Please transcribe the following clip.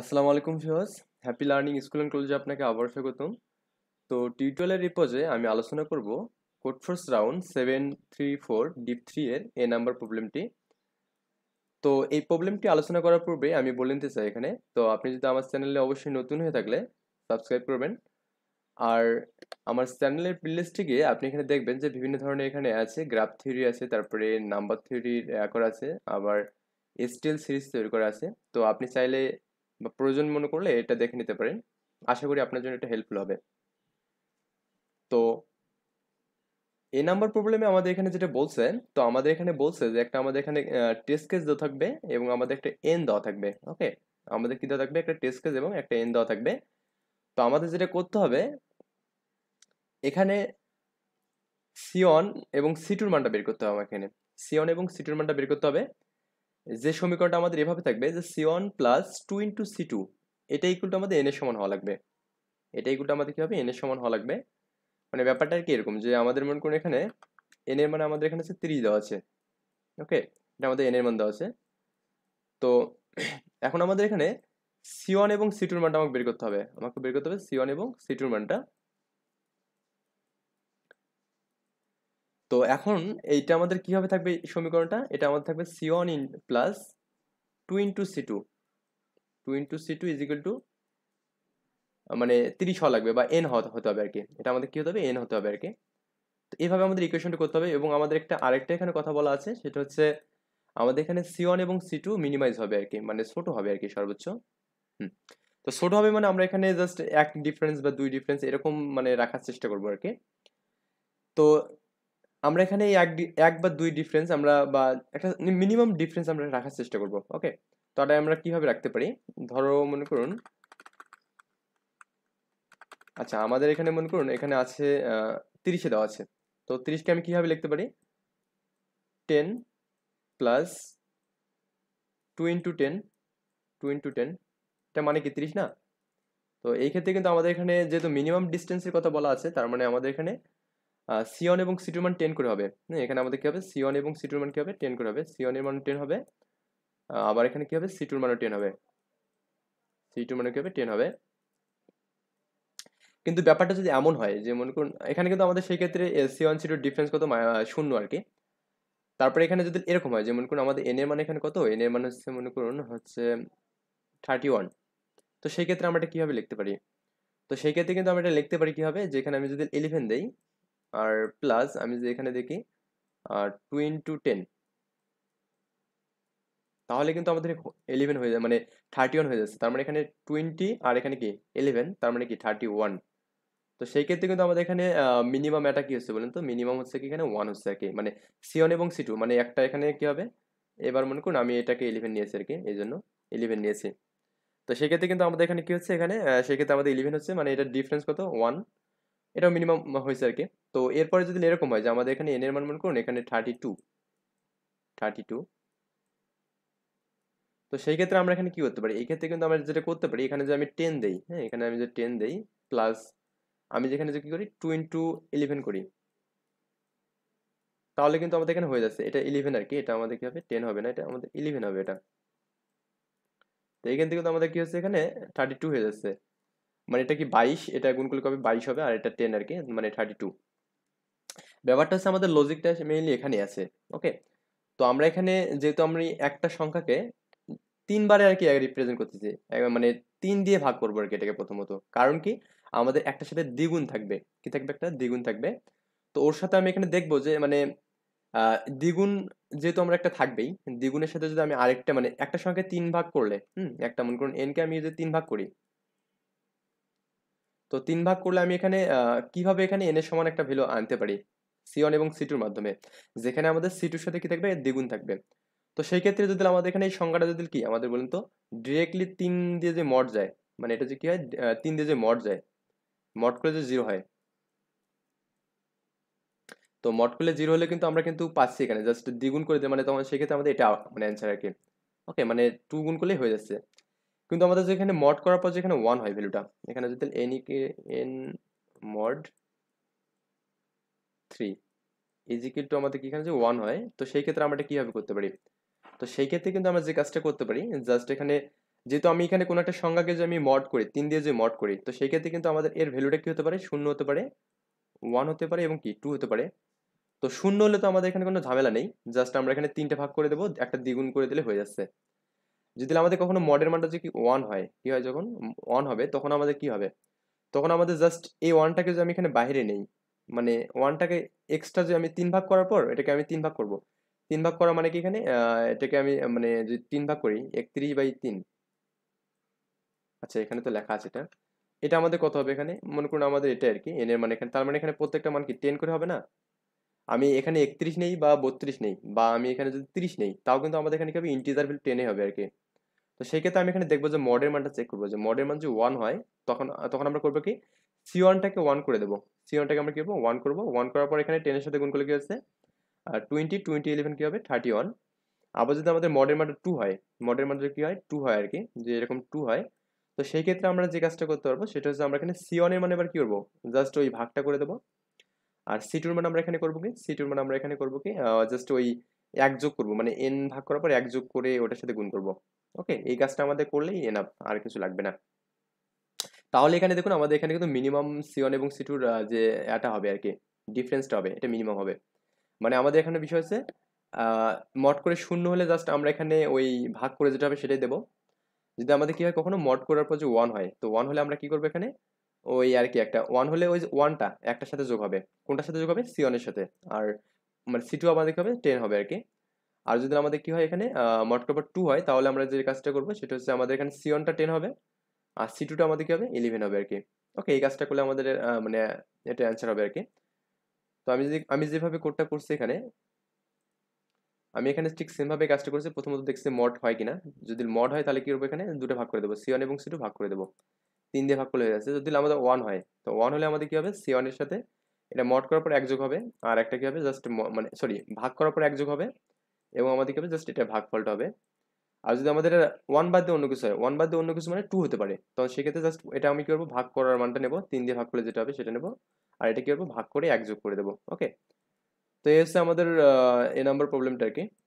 আসসালামু আলাইকুম সহজ হ্যাপি লার্নিং স্কুল অ্যান্ড কলেজে আপনাকে আবার স্বাগতম তো টিউটোরিয়ালের রিপোজে আমি আলোচনা করব code force round seven three four div three এর এ নাম্বার প্রবলেমটি তো এই প্রবলেমটি আলোচনা করার পূর্বে আমি বলে নিতে চাই এখানে তো আপনি যদি আমার চ্যানেলে অবশ্যই নতুন হয়ে থাকলে সাবস্ক্রাইব করবেন আর আমার চ্যানেলের প্লেলিস্টে গিয়ে আপনি এখানে দেখবেন যে বিভিন্ন ধরনের এখানে আছে গ্রাফ থিওরি আছে তারপরে নাম্বার থিওরির করা আছে আবার এসটিএল সিরিজ তৈরি করা আছে তো আপনি চাইলে বা প্রয়োজন মনে করলে এটা দেখে নিতে পারেন আশা করি আপনার জন্য এটা হেল্পফুল হবে তো এই নাম্বার প্রবলেমে আমাদের এখানে যেটা বলছে তো আমাদের এখানে বলছে যে একটা আমাদের এখানে টেস্ট কেস দেওয়া থাকবে এবং আমাদের একটা এন দেওয়া থাকবে ওকে আমাদের কি দেওয়া থাকবে একটা টেস্ট কেস এবং একটা এন দেওয়া থাকবে তো আমাদের যেটা করতে হবে এখানে সিওন এবং সিটুর মানটা বের করতে হবে এখানে সিওন এবং সিটুর মানটা বের করতে হবে যে সমীকরণটা আমাদের এভাবে থাকবে যে C one plus two into C two এটা ইকুয়াল টু আমাদের এন এর সমান হওয়া লাগবে এটা ইকুয়াল টু আমাদের কী হবে এন এর সমান হওয়া লাগবে মানে ব্যাপারটা আর কি এরকম যে আমাদের মনে করুন এখানে এন এর মানে আমাদের এখানে হচ্ছে তিরিশ দেওয়া আছে ওকে এটা আমাদের এন এর মান দেওয়া আছে তো এখন আমাদের এখানে সি ওয়ান এবং সি টুর মানটা আমাকে বের করতে হবে আমাকে বের করতে হবে সি ওয়ান এবং সি টুর মানটা তো এখন এইটা আমাদের কিভাবে থাকবে সমীকরণটা এটা আমাদের থাকবে C one in plus two into C two two into C two is equal to মানে তিরিশ হওয়া লাগবে বা এন হতে হবে আর কি এটা আমাদের কী হতে হবে এন হতে হবে আর কি তো এইভাবে আমাদের ইকুয়েশনটা করতে হবে এবং আমাদের একটা আরেকটা এখানে কথা বলা আছে সেটা হচ্ছে আমাদের এখানে সি ওয়ান এবং সি টু মিনিমাইজ হবে আর কি মানে ছোটো হবে আর কি সর্বোচ্চ হুম তো ছোটো হবে মানে আমরা এখানে জাস্ট এক ডিফারেন্স বা দুই ডিফারেন্স এরকম মানে রাখার চেষ্টা করবো আর কি তো আমরা এখানে এই এক এক বা দুই ডিফারেন্স আমরা বা একটা মিনিমাম ডিফারেন্স আমরা রাখার চেষ্টা করব ওকে তাহলে আমরা কিভাবে রাখতে পারি ধরো মনে করুন আচ্ছা আমাদের এখানে মনে করুন এখানে আছে তিরিশে দেওয়া আছে তো তিরিশকে আমি কীভাবে লিখতে পারি ten plus two into ten two into ten এটা মানে কি তিরিশ না তো এই ক্ষেত্রে কিন্তু আমাদের এখানে যেহেতু মিনিমাম ডিস্টেন্সের কথা বলা আছে তার মানে আমাদের এখানে সিওন এবং সিটুর মান টেন করে হবে হ্যাঁ এখানে আমাদের কী হবে সিওন এবং সিটুর মান কী হবে টেন করে হবে সিওনের মানও টেন হবে আবার এখানে কী হবে সিটুর মানও টেন হবে সিটুর মানও কী হবে টেন হবে কিন্তু ব্যাপারটা যদি এমন হয় যে মনে করুন এখানে কিন্তু আমাদের সেই ক্ষেত্রে সি ওয়ান সি টুর ডিফারেন্স কত শূন্য আর কি তারপরে এখানে যদি এরকম হয় যে মনে করুন আমাদের এন এর মান এখানে কত এন এর মান হচ্ছে মনে করুন হচ্ছে থার্টি ওয়ান তো সেই ক্ষেত্রে আমরা এটা কীভাবে লিখতে পারি তো সেই ক্ষেত্রে কিন্তু আমরা এটা লিখতে পারি কীভাবে যেখানে আমি যদি ইলেভেন দেই আর প্লাস আমি যদি এখানে দেখি টু ইন্টু টেন তাহলে কিন্তু আমাদের এলেভেন হয়ে যায় মানে থার্টি ওয়ান হয়ে যাচ্ছে তার মানে এখানে টোয়েন্টি আর এখানে কি এলেভেন তার মানে কি থার্টি ওয়ান তো সেই ক্ষেত্রে কিন্তু আমাদের এখানে মিনিমাম এটা কি হচ্ছে বলেন তো মিনিমাম হচ্ছে কি এখানে ওয়ান হচ্ছে আর কি মানে সি ওয়ান এবং সি টু মানে একটা এখানে কি হবে এবার মনে করুন আমি এটাকে ইলেভেন নিয়েছি আর কি এই জন্য ইলেভেন নিয়েছি তো সেক্ষেত্রে কিন্তু আমাদের এখানে কি হচ্ছে এখানে সেক্ষেত্রে আমাদের ইলেভেন হচ্ছে মানে এটা ডিফারেন্স কত ওয়ান এটাও মিনিমাম হয়েছে আর কি তো এরপরে যদি এরকম হয় যে আমাদের এখানে এন এর মান মনে করুন এখানে থার্টি টু থার্টি টু তো সেই ক্ষেত্রে আমরা এখানে কি করতে পারি এই ক্ষেত্রে কিন্তু আমরা যেটা করতে পারি এখানে যে আমি টেন দেই হ্যাঁ এখানে আমি যে টেন দেই প্লাস আমি যেখানে যে কি করি টু ইন্টু ইলেভেন করি তাহলে কিন্তু আমাদের এখানে হয়ে যাচ্ছে এটা ইলেভেন আর কি এটা আমাদের কি হবে টেন হবে না এটা আমাদের ইলেভেন হবে এটা তো এইখান থেকে কিন্তু আমাদের কি হচ্ছে এখানে থার্টি টু হয়ে যাচ্ছে মানে এটা কি বাইশ এটা গুণ করলে কবে বাইশ হবে আর এটা টেন আর কি মানে থার্টি টু ব্যাপারটা হচ্ছে আমাদের লজিকটা মেইনলি এখানে আছে ওকে তো আমরা এখানে যেহেতু আমরা একটা সংখ্যাকে তিনবারে আর কি রিপ্রেজেন্ট করতেছি মানে তিন দিয়ে ভাগ করবো আর কি এটাকে প্রথমত কারণ কি আমাদের একটার সাথে দ্বিগুণ থাকবে কি থাকবে একটা দ্বিগুণ থাকবে তো ওর সাথে আমি এখানে দেখবো যে মানে দ্বিগুণ যেহেতু আমরা একটা থাকবেই দ্বিগুণের সাথে যদি আমি আরেকটা মানে একটা সংখ্যা তিন ভাগ করলে হুম একটা মনে করুন এনকে আমি যদি তিন ভাগ করি তো তিন ভাগ করলে আমি এখানে কিভাবে এখানে এনের সমান একটা ভ্যালু আনতে পারি সি ওয়ান এবং সি টুর মাধ্যমে যেখানে আমাদের সি টুর সাথে কি থাকবে দ্বিগুণ থাকবে তো সেই ক্ষেত্রে যদি আমাদের এখানে এই সংখ্যাটা যদি কি আমাদের বলেন তো ডিরেক্টলি তিন দিয়ে যে মট যায় মানে এটা যে কি হয় তিন দিয়ে যে মট যায় মট করে যে জিরো হয় তো মট করলে জিরো হলে কিন্তু আমরা কিন্তু পাচ্ছি এখানে জাস্ট দ্বিগুণ করে দিই মানে তখন সেক্ষেত্রে আমাদের এটা মানে অ্যান্সার আর কি ওকে মানে টু গুণ করলেই হয়ে যাচ্ছে কিন্তু আমাদের যেখানে মড করার পর যেখানে ওয়ান হয় ভ্যালুটা এখানে যদি এন ইকে N mod three is equal to আমাদের এখানে যে ওয়ান হয় তো সেই ক্ষেত্রে আমরা এটা কীভাবে করতে পারি তো সেই ক্ষেত্রে কিন্তু আমরা যে কাজটা করতে পারি জাস্ট এখানে যেহেতু আমি এখানে কোনো একটা সংজ্ঞাকে যে আমি মড করি তিন দিয়ে যে মড করি তো সেই ক্ষেত্রে কিন্তু আমাদের এর ভ্যালুটা কী হতে পারে শূন্য হতে পারে ওয়ান হতে পারে এবং কি টু হতে পারে তো শূন্য হলে তো আমাদের এখানে কোনো ঝামেলা নেই জাস্ট আমরা এখানে তিনটে ভাগ করে দেবো একটা দ্বিগুণ করে দিলে হয়ে যাচ্ছে যদি আমাদের কখনো মডের মানটা যদি ওয়ান হয় কি হয় যখন ওয়ান হবে তখন আমাদের কি হবে তখন আমাদের জাস্ট এই ওয়ানটাকে যদি আমি এখানে বাইরে নেই মানে ওয়ানটাকে এক্সট্রা যদি আমি তিন ভাগ করার পর এটাকে আমি তিন ভাগ করব তিন ভাগ করা মানে কি এখানে এটাকে আমি মানে যদি তিন ভাগ করি একত্রিশ বাই তিন আচ্ছা এখানে তো লেখা আছে এটা এটা আমাদের কত হবে এখানে মনে করুন আমাদের এটা আর কি এন এর মানে এখানে তার মানে এখানে প্রত্যেকটা মান কি টেন করে হবে না আমি এখানে একত্রিশ নেই বা বত্রিশ নেই বা আমি এখানে যদি তিরিশ নেই তাও কিন্তু আমাদের এখানে কি হবে ইন্টিজার ভ্যালু টেনে হবে আর কি তো সেই ক্ষেত্রে আমি এখানে দেখবো যে মডের মানটা চেক করবো যে মডের মান যদি ওয়ান হয় তখন তখন আমরা করবো কি সি ওয়ানটাকে ওয়ান করে দেবো সি ওয়ানটাকে আমরা কি করবো ওয়ান করবো ওয়ান করার পর এখানে টেনের সাথে গুণ করলে কি হচ্ছে আর টোয়েন্টি টোয়েন্টি ইলেভেন কী হবে থার্টি ওয়ান আবার যদি আমাদের মডের মানটা টু হয় মডের মানটা কী হয় টু হয় আর কি যে এরকম টু হয় তো সেই ক্ষেত্রে আমরা যে কাজটা করতে পারবো সেটা হচ্ছে আমরা এখানে সি ওয়ানের মানে এবার কী করবো জাস্ট ওই ভাগটা করে দেবো আর সি টুর মানে আমরা এখানে করবো কি সি টুর মানে আমরা এখানে করবো কি জাস্ট ওই এক যোগ করবো মানে এন ভাগ করার পর এক যোগ করে ওটার সাথে গুণ করবো ওকে এই কাজটা আমাদের করলেই এনা আর কিছু লাগবে না তাহলে এখানে দেখুন আমাদের এখানে কিন্তু মিনিমাম ওয়ান এবং সি টুর যে এটা হবে আর কি ডিফারেন্সটা হবে এটা মিনিমাম হবে মানে আমাদের এখানে বিষয় হচ্ছে মট করে শূন্য হলে জাস্ট আমরা এখানে ওই ভাগ করে যেটা হবে সেটাই দেবো যদি আমাদের কী হয় কখনো মট করার পর যে ওয়ান হয় তো ওয়ান হলে আমরা কি করবো এখানে ওই আর কি একটা ওয়ান হলে ওই ওয়ানটা একটার সাথে যোগ হবে কোনটার সাথে যোগ হবে ওয়ানের সাথে আর মানে সিটু আমাদের হবে টেন হবে আর কি আর যদি আমাদের কি হয় এখানে মট কপার টু হয় তাহলে আমরা যে কাজটা করবো সেটা হচ্ছে আমাদের এখানে সি ওয়ানটা টেন হবে আর সি টুটা আমাদের কী হবে ইলেভেন হবে আর কি ওকে এই কাজটা করলে আমাদের মানে এটা অ্যান্সার হবে আর কি তো আমি যদি আমি যেভাবে কোডটা করছি এখানে আমি এখানে ঠিক সেমভাবে কাজটা করেছি প্রথমত দেখছি মড হয় কিনা যদি মড হয় তাহলে কী করবো এখানে দুটো ভাগ করে দেবো সি ওয়ান এবং সি টু ভাগ করে দেবো তিন দিয়ে ভাগ করলে হয়ে যাচ্ছে যদি আমাদের ওয়ান হয় তো ওয়ান হলে আমাদের কী হবে সি ওয়ানের সাথে এটা মড করার পর একযোগ হবে আর একটা কী হবে জাস্ট মানে সরি ভাগ করার পর একযোগ হবে এবং আমাদের কি হবে জাস্ট এটা ভাগফলটা হবে আর যদি আমাদের ওয়ান বাদ দিয়ে অন্য কিছু হয় ওয়ান বাদ দিয়ে অন্য কিছু মানে টু হতে পারে তখন সেক্ষেত্রে জাস্ট এটা আমি কি করবো ভাগ করার মানটা নেবো তিন দিয়ে ভাগ করলে যেটা হবে সেটা নেবো আর এটা কি করবো ভাগ করে একযোগ করে দেবো ওকে তো এই হচ্ছে আমাদের এ নাম্বার প্রবলেমটা আর কি